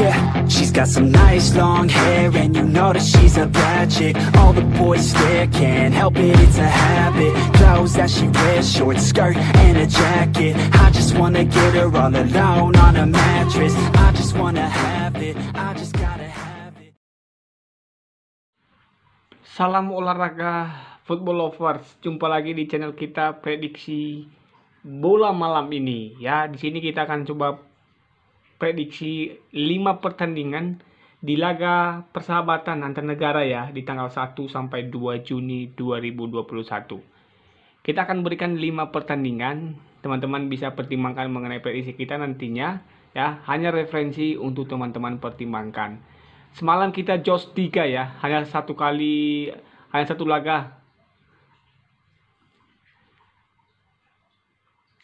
yeah She's got some nice long hair And you know that she's a bad chick All the boys stare, can't help it, it's a habit Clothes that she wears, short skirt and a jacket I just wanna get her all alone on a mattress I just wanna have it, I just gotta have it Salam olahraga football lovers Jumpa lagi di channel kita prediksi bola malam ini ya di sini kita akan coba prediksi 5 pertandingan di laga persahabatan antar negara ya di tanggal 1 sampai 2 Juni 2021. Kita akan berikan 5 pertandingan. Teman-teman bisa pertimbangkan mengenai prediksi kita nantinya ya. Hanya referensi untuk teman-teman pertimbangkan. Semalam kita jos 3 ya, hanya satu kali hanya satu laga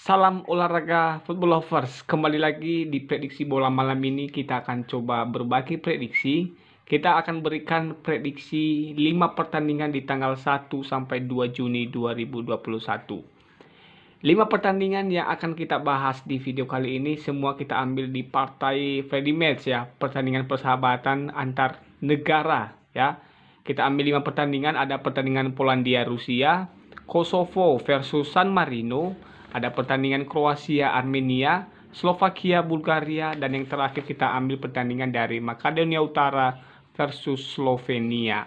Salam olahraga football lovers. Kembali lagi di prediksi bola malam ini kita akan coba berbagi prediksi. Kita akan berikan prediksi 5 pertandingan di tanggal 1 sampai 2 Juni 2021. 5 pertandingan yang akan kita bahas di video kali ini semua kita ambil di partai friendly match ya, pertandingan persahabatan antar negara ya. Kita ambil 5 pertandingan, ada pertandingan Polandia Rusia, Kosovo versus San Marino, ada pertandingan Kroasia, Armenia, Slovakia, Bulgaria, dan yang terakhir kita ambil pertandingan dari Makedonia Utara versus Slovenia.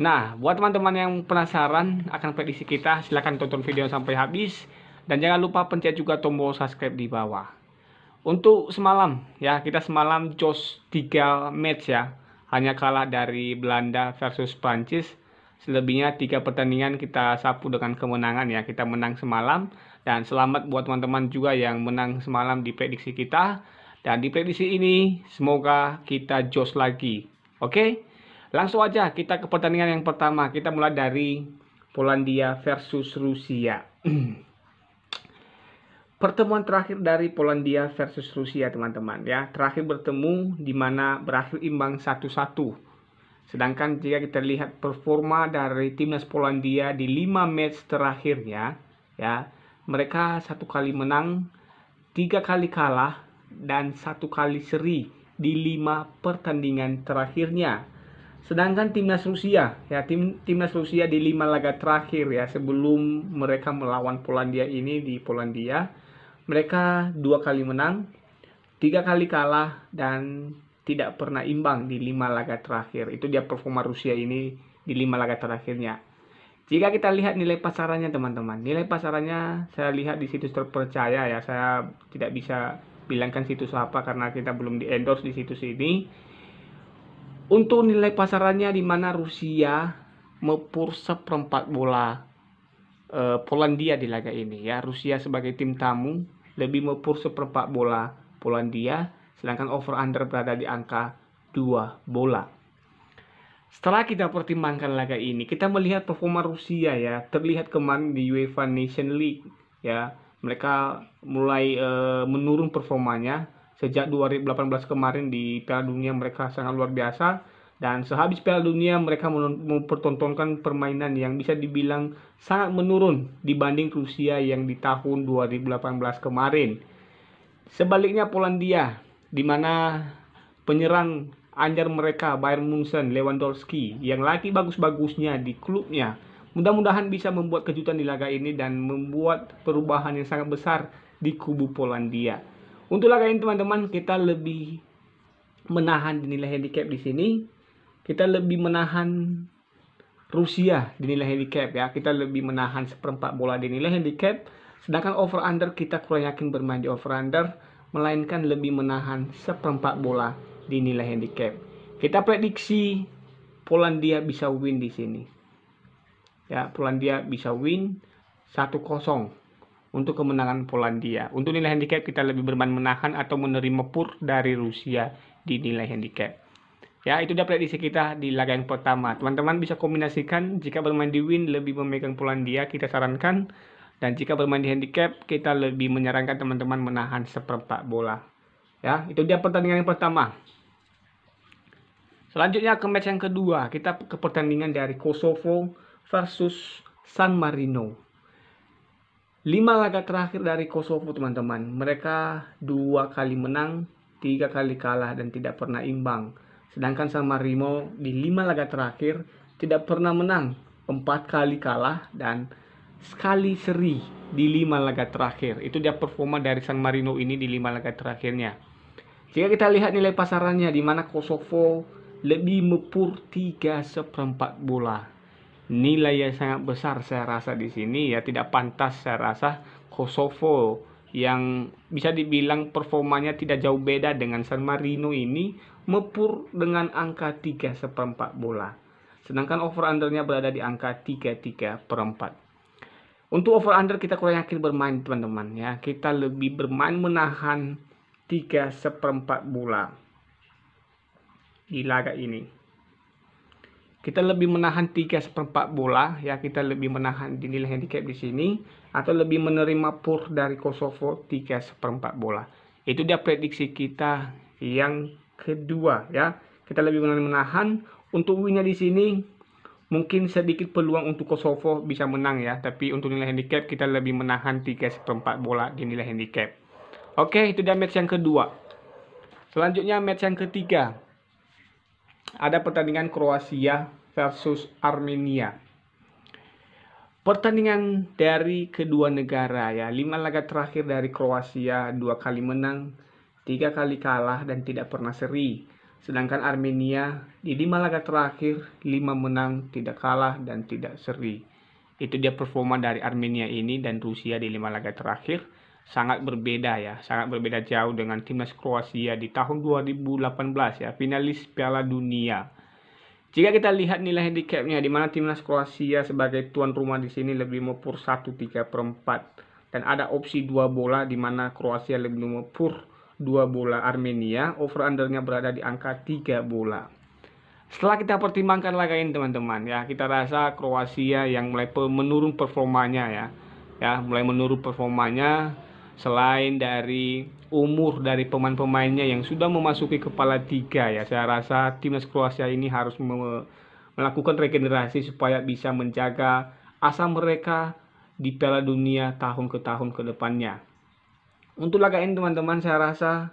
Nah, buat teman-teman yang penasaran akan prediksi kita, silahkan tonton video sampai habis. Dan jangan lupa pencet juga tombol subscribe di bawah. Untuk semalam, ya kita semalam jos 3 match ya. Hanya kalah dari Belanda versus Prancis Selebihnya tiga pertandingan kita sapu dengan kemenangan ya. Kita menang semalam dan selamat buat teman-teman juga yang menang semalam di prediksi kita. Dan di prediksi ini semoga kita jos lagi. Oke? Langsung aja kita ke pertandingan yang pertama. Kita mulai dari Polandia versus Rusia. Pertemuan terakhir dari Polandia versus Rusia, teman-teman ya. Terakhir bertemu di mana berakhir imbang satu-satu Sedangkan jika kita lihat performa dari timnas Polandia di 5 match terakhirnya, ya, mereka satu kali menang, tiga kali kalah, dan satu kali seri di 5 pertandingan terakhirnya. Sedangkan timnas Rusia, ya tim timnas Rusia di 5 laga terakhir ya sebelum mereka melawan Polandia ini di Polandia, mereka dua kali menang, tiga kali kalah dan tidak pernah imbang di lima laga terakhir. Itu dia performa Rusia ini di lima laga terakhirnya. Jika kita lihat nilai pasarannya teman-teman, nilai pasarannya saya lihat di situs terpercaya ya. Saya tidak bisa bilangkan situs apa karena kita belum di endorse di situs ini. Untuk nilai pasarannya di mana Rusia mepur seperempat bola eh, Polandia di laga ini ya. Rusia sebagai tim tamu lebih mepur seperempat bola Polandia sedangkan over under berada di angka 2 bola. Setelah kita pertimbangkan laga ini, kita melihat performa Rusia ya, terlihat kemarin di UEFA Nation League ya. Mereka mulai e, menurun performanya sejak 2018 kemarin di Piala Dunia mereka sangat luar biasa dan sehabis Piala Dunia mereka mempertontonkan permainan yang bisa dibilang sangat menurun dibanding Rusia yang di tahun 2018 kemarin. Sebaliknya Polandia di mana penyerang anjar mereka Bayern Munchen, Lewandowski yang lagi bagus-bagusnya di klubnya. Mudah-mudahan bisa membuat kejutan di laga ini dan membuat perubahan yang sangat besar di kubu Polandia. Untuk laga ini teman-teman kita lebih menahan dinilai nilai handicap di sini. Kita lebih menahan Rusia di nilai handicap ya. Kita lebih menahan seperempat bola di nilai handicap. Sedangkan over under kita kurang yakin bermain di over under melainkan lebih menahan seperempat bola di nilai handicap. Kita prediksi Polandia bisa win di sini. Ya, Polandia bisa win 1-0 untuk kemenangan Polandia. Untuk nilai handicap kita lebih bermain menahan atau menerima pur dari Rusia di nilai handicap. Ya, itu dia prediksi kita di laga yang pertama. Teman-teman bisa kombinasikan jika bermain di win lebih memegang Polandia, kita sarankan dan jika bermain di handicap, kita lebih menyarankan teman-teman menahan seperempat bola. Ya, itu dia pertandingan yang pertama. Selanjutnya ke match yang kedua, kita ke pertandingan dari Kosovo versus San Marino. Lima laga terakhir dari Kosovo teman-teman, mereka dua kali menang, tiga kali kalah dan tidak pernah imbang. Sedangkan San Marino di lima laga terakhir tidak pernah menang, empat kali kalah dan sekali seri di lima laga terakhir. Itu dia performa dari San Marino ini di lima laga terakhirnya. Jika kita lihat nilai pasarannya di mana Kosovo lebih mepur 3 seperempat bola. Nilai yang sangat besar saya rasa di sini ya tidak pantas saya rasa Kosovo yang bisa dibilang performanya tidak jauh beda dengan San Marino ini mepur dengan angka 3 seperempat bola. Sedangkan over undernya berada di angka 33 perempat. Untuk over under kita kurang yakin bermain teman-teman ya. Kita lebih bermain menahan 3 seperempat bola di laga ini. Kita lebih menahan 3 seperempat bola ya, kita lebih menahan dinilai nilai handicap di sini atau lebih menerima pur dari Kosovo 3 seperempat bola. Itu dia prediksi kita yang kedua ya. Kita lebih menahan untuk winnya di sini mungkin sedikit peluang untuk Kosovo bisa menang ya, tapi untuk nilai handicap kita lebih menahan 3 seperempat bola di nilai handicap. Oke, itu dia match yang kedua. Selanjutnya match yang ketiga. Ada pertandingan Kroasia versus Armenia. Pertandingan dari kedua negara ya, 5 laga terakhir dari Kroasia, dua kali menang, tiga kali kalah dan tidak pernah seri. Sedangkan Armenia di lima laga terakhir, lima menang, tidak kalah, dan tidak seri. Itu dia performa dari Armenia ini dan Rusia di lima laga terakhir. Sangat berbeda ya, sangat berbeda jauh dengan timnas Kroasia di tahun 2018 ya, finalis Piala Dunia. Jika kita lihat nilai handicapnya, di mana timnas Kroasia sebagai tuan rumah di sini lebih mempur 1 3 per 4. Dan ada opsi dua bola di mana Kroasia lebih mempur 2 bola Armenia, over undernya berada di angka 3 bola. Setelah kita pertimbangkan laga ini teman-teman ya, kita rasa Kroasia yang mulai menurun performanya ya. Ya, mulai menurun performanya selain dari umur dari pemain-pemainnya yang sudah memasuki kepala tiga ya. Saya rasa timnas Kroasia ini harus me melakukan regenerasi supaya bisa menjaga asa mereka di Piala Dunia tahun ke tahun ke depannya. Untuk laga ini teman-teman saya rasa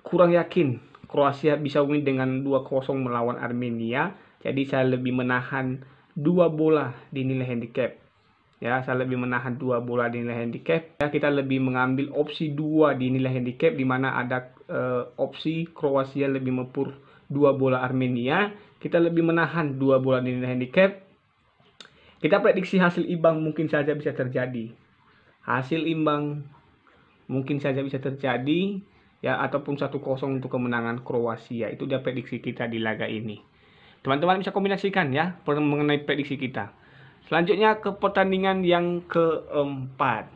kurang yakin Kroasia bisa win dengan 2-0 melawan Armenia. Jadi saya lebih menahan dua bola di nilai handicap. Ya, saya lebih menahan dua bola di nilai handicap. Ya, kita lebih mengambil opsi dua di nilai handicap di mana ada e, opsi Kroasia lebih mempur dua bola Armenia. Kita lebih menahan dua bola di nilai handicap. Kita prediksi hasil imbang mungkin saja bisa terjadi hasil imbang mungkin saja bisa terjadi ya ataupun satu kosong untuk kemenangan Kroasia. Itu dia prediksi kita di laga ini. Teman-teman bisa kombinasikan ya mengenai prediksi kita. Selanjutnya ke pertandingan yang keempat.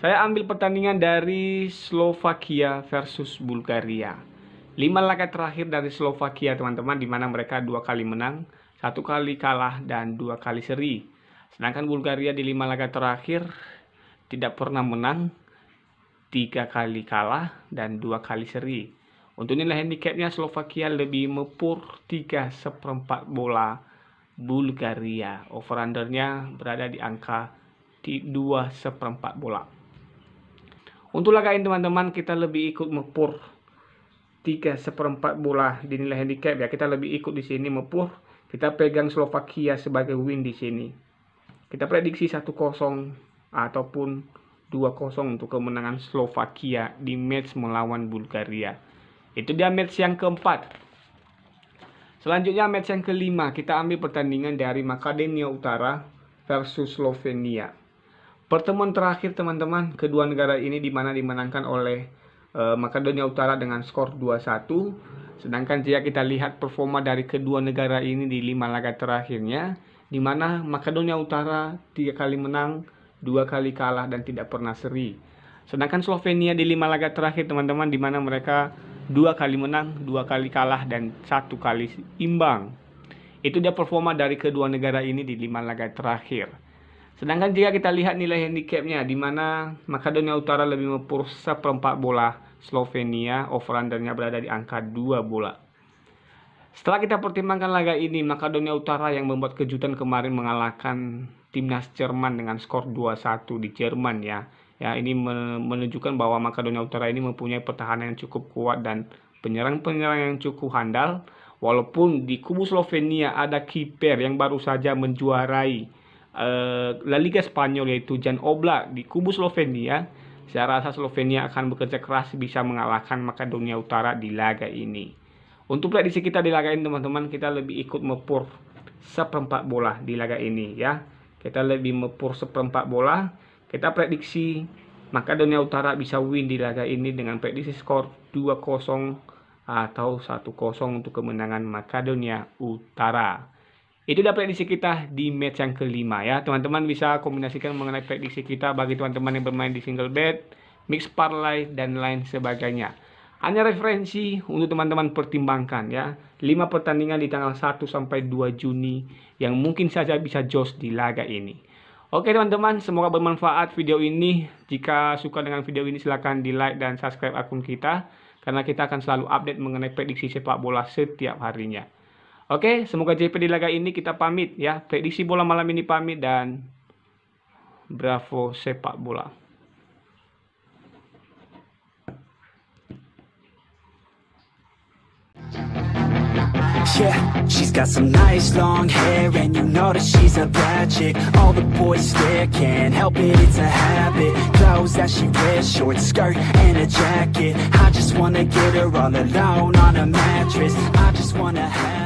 Saya ambil pertandingan dari Slovakia versus Bulgaria. 5 laga terakhir dari Slovakia teman-teman di mana mereka dua kali menang, satu kali kalah dan dua kali seri. Sedangkan Bulgaria di lima laga terakhir tidak pernah menang, tiga kali kalah, dan dua kali seri. Untuk nilai handicapnya Slovakia lebih mepur 3 seperempat bola Bulgaria. Over-undernya berada di angka di 2 seperempat bola. Untuk laga ini teman-teman kita lebih ikut mepur 3 seperempat bola di nilai handicap ya. Kita lebih ikut di sini mepur. Kita pegang Slovakia sebagai win di sini. Kita prediksi 1-0 ataupun 2-0 untuk kemenangan Slovakia di match melawan Bulgaria. Itu dia match yang keempat. Selanjutnya match yang kelima kita ambil pertandingan dari Makedonia Utara versus Slovenia. Pertemuan terakhir teman-teman kedua negara ini di mana dimenangkan oleh uh, eh, Makedonia Utara dengan skor 2-1. Sedangkan jika kita lihat performa dari kedua negara ini di lima laga terakhirnya, di mana Makedonia Utara tiga kali menang, dua kali kalah dan tidak pernah seri. Sedangkan Slovenia di lima laga terakhir teman-teman di mana mereka dua kali menang, dua kali kalah dan satu kali imbang. Itu dia performa dari kedua negara ini di lima laga terakhir. Sedangkan jika kita lihat nilai handicapnya, di mana Makedonia Utara lebih mempursa perempat bola, Slovenia over berada di angka dua bola. Setelah kita pertimbangkan laga ini, Makedonia Utara yang membuat kejutan kemarin mengalahkan timnas Jerman dengan skor 2-1 di Jerman ya. Ya, ini menunjukkan bahwa Makedonia Utara ini mempunyai pertahanan yang cukup kuat dan penyerang-penyerang yang cukup handal. Walaupun di kubu Slovenia ada kiper yang baru saja menjuarai eh, La Liga Spanyol yaitu Jan Oblak di kubu Slovenia, saya rasa Slovenia akan bekerja keras bisa mengalahkan Makedonia Utara di laga ini. Untuk prediksi kita di laga ini teman-teman kita lebih ikut mepur seperempat bola di laga ini ya. Kita lebih mepur seperempat bola. Kita prediksi Makedonia Utara bisa win di laga ini dengan prediksi skor 2-0 atau 1-0 untuk kemenangan Makedonia Utara. Itu dapat prediksi kita di match yang kelima ya. Teman-teman bisa kombinasikan mengenai prediksi kita bagi teman-teman yang bermain di single bet, mix parlay dan lain sebagainya. Hanya referensi untuk teman-teman pertimbangkan ya. 5 pertandingan di tanggal 1 sampai 2 Juni yang mungkin saja bisa jos di laga ini. Oke teman-teman, semoga bermanfaat video ini. Jika suka dengan video ini silahkan di like dan subscribe akun kita. Karena kita akan selalu update mengenai prediksi sepak bola setiap harinya. Oke, semoga JP di laga ini kita pamit ya. Prediksi bola malam ini pamit dan bravo sepak bola. yeah She's got some nice long hair And you know that she's a bad chick All the boys stare, can't help it, it's a habit Clothes that she wears, short skirt and a jacket I just wanna get her all alone on a mattress I just wanna have